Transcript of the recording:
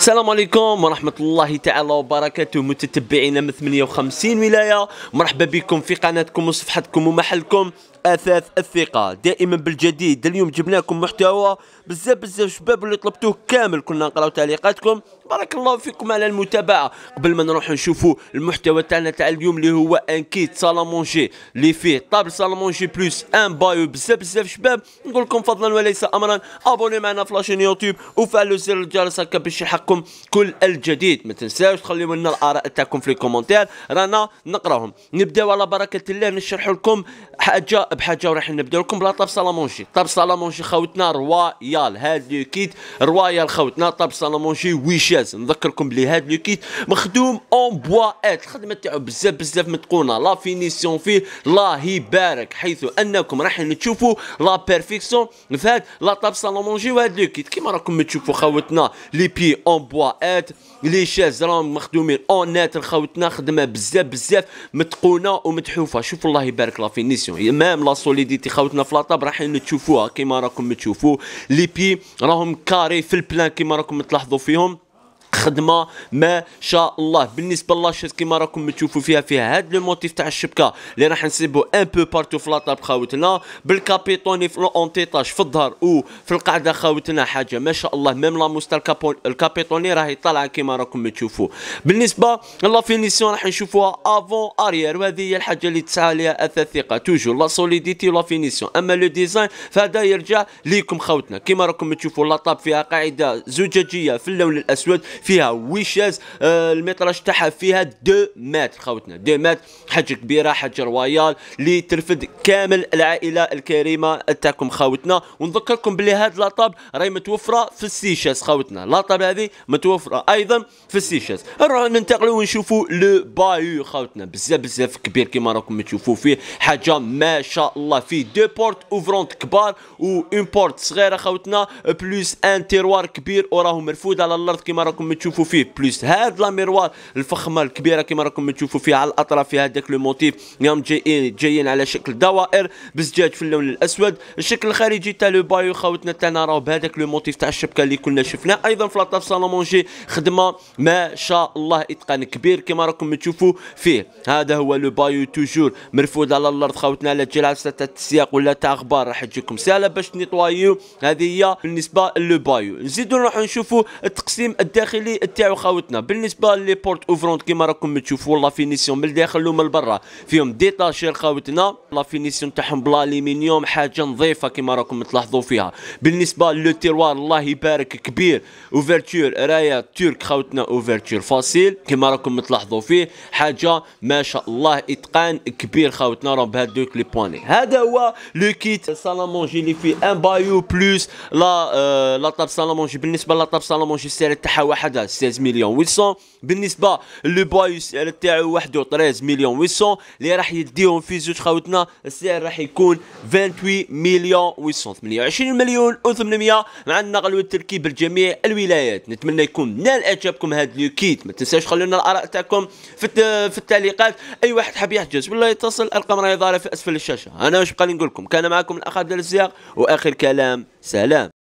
السلام عليكم ورحمة الله تعالى وبركاته متتبعينا من 58 ولاية مرحبا بكم في قناتكم وصفحتكم ومحلكم اثاث الثقه دائما بالجديد اليوم جبنا لكم محتوى بزاف بزاف شباب اللي طلبتوه كامل كنا نقراو تعليقاتكم بارك الله فيكم على المتابعه قبل ما نروح نشوفوا المحتوى تاعنا تاع اليوم اللي هو ان كيت سالامونجي اللي فيه طابل سالامونجي بلس ان بايو بزاف بزاف شباب نقول لكم فضلا وليس امرا ابوني معنا في لاشين يوتيوب وفعلوا زر الجرس هكا باش يحقكم كل الجديد ما تنساوش تخليو لنا الاراء تاعكم في الكومنتير رانا نقراهم نبداو على بركه الله نشرح لكم حاجه بحاجه وراح نبدا لكم بلا طرب سالامونشي طرب سالامونشي خوتنا رويال هاد لو كيت رويال خوتنا طرب سالامونشي ويشاز نذكركم بلي هاد لو كيت مخدوم اون بوا ات الخدمه تاعو بزاف بزاف متقونه لا فينيسيون فيه الله يبارك حيث انكم راح تشوفوا لا بيرفيكسيون في هاد لا طاب سلامونشي وهاد لو كيت كيما راكم تشوفوا خوتنا لي بي اون بوا ات لي شاز راهم مخدومين اونات خوتنا خدمه بزاف بزاف متقونه ومتحوفه شوف الله يبارك لا فينيسيون كامل لا سوليديتي خاوتنا في لاطاب رايحين تشوفوها كيما راكم تشوفوا لي بي راهم كاري في البلان كيما راكم تلاحظوا فيهم خدمه ما شاء الله بالنسبه لاشيت كيما راكم تشوفوا فيها فيها هاد لو موتيف تاع الشبكه اللي راح نسيبو ان بو بارتو في لاطاب خاوتنا بالكابيتوني في لونتيطاج في الظهر او في القاعده خاوتنا حاجه ما شاء الله ميم لا موستر الكابيتوني راهي طالعه كيما راكم تشوفوا بالنسبه لا فينيسيون راح نشوفوها افون اريير وهذه هي الحاجه اللي تسعى اثاث الثقه توجور لا سوليديتي لا فينيسيون اما لو ديزاين فهذا يرجع ليكم خاوتنا كيما راكم تشوفوا لاطاب فيها قاعده زجاجيه في اللون الاسود فيها ويشاز آه الميتراج تاعها فيها 2 متر خوتنا 2 متر حاجه كبيره حاجه رويال اللي ترفد كامل العائله الكريمه تاعكم خوتنا ونذكركم بلي هاد لاطاب راهي متوفره في السيشاز خوتنا لاطاب هذه متوفره ايضا في السيشاز نروحوا ننتقلوا ونشوفوا لو بايو خوتنا بزاف بزاف كبير كما راكم تشوفوا فيه حاجه ما شاء الله فيه دو بورت اوفرونت كبار و اون بورت صغيره خوتنا بلوس ان تيروار كبير وراه مرفود على الارض كما راكم راكم تشوفوا فيه بلس هاد لا ميروار الفخمه الكبيره كما راكم تشوفوا فيها على الاطراف فيها هذاك لو موتيف يوم جايين جايين على شكل دوائر بزجاج في اللون الاسود الشكل الخارجي تاع لو بايو خاوتنا تاعنا راهو بهذاك لو موتيف تاع الشبكه اللي كنا شفناه ايضا في لاطاف سالونجي خدمه ما شاء الله اتقان كبير كما راكم تشوفوا فيه هذا هو لو بايو توجور مرفود على الارض خاوتنا لا تجي العفسه تاع السياق ولا تاع غبار راح تجيكم سهله باش نيطوايو هذه هي بالنسبه لو بايو نزيدو نروحو نشوفوا التقسيم الداخلي اللي تاعو خاوتنا بالنسبه لي بورت اوفرونت كيما راكم تشوفوا لا فينيسيون من الداخل ومن برا فيهم ديتاشير خاوتنا لا فينيسيون تاعهم بالالومنيوم حاجه نظيفه كيما راكم تلاحظوا فيها بالنسبه لو تيروار الله يبارك كبير اوفرتور رايا ترك خاوتنا اوفرتور فاسيل كيما راكم تلاحظوا فيه حاجه ما شاء الله اتقان كبير خاوتنا راهم بهاد دوك لي بواني هذا هو لو كيت سالامونجي اللي فيه ان بايو بلوس لا آه، لا طاب سالامونجي بالنسبه لا طاب سالامونجي السعر تاعها واحد بوحدها 16 مليون 800 بالنسبه لو السعر تاعو وحده 13 مليون 800 اللي راح يديهم في زوج خاوتنا السعر راح يكون 28 مليون 828 مليون و800 مع النقل والتركيب لجميع الولايات نتمنى يكون نال اعجابكم هذا كيت ما تنساوش خلوا لنا الاراء تاعكم في في التعليقات اي واحد حاب يحجز ولا يتصل الارقام راهي ظاهره في اسفل الشاشه انا واش بقى نقول لكم كان معكم الاخ عبد الرزاق واخر كلام سلام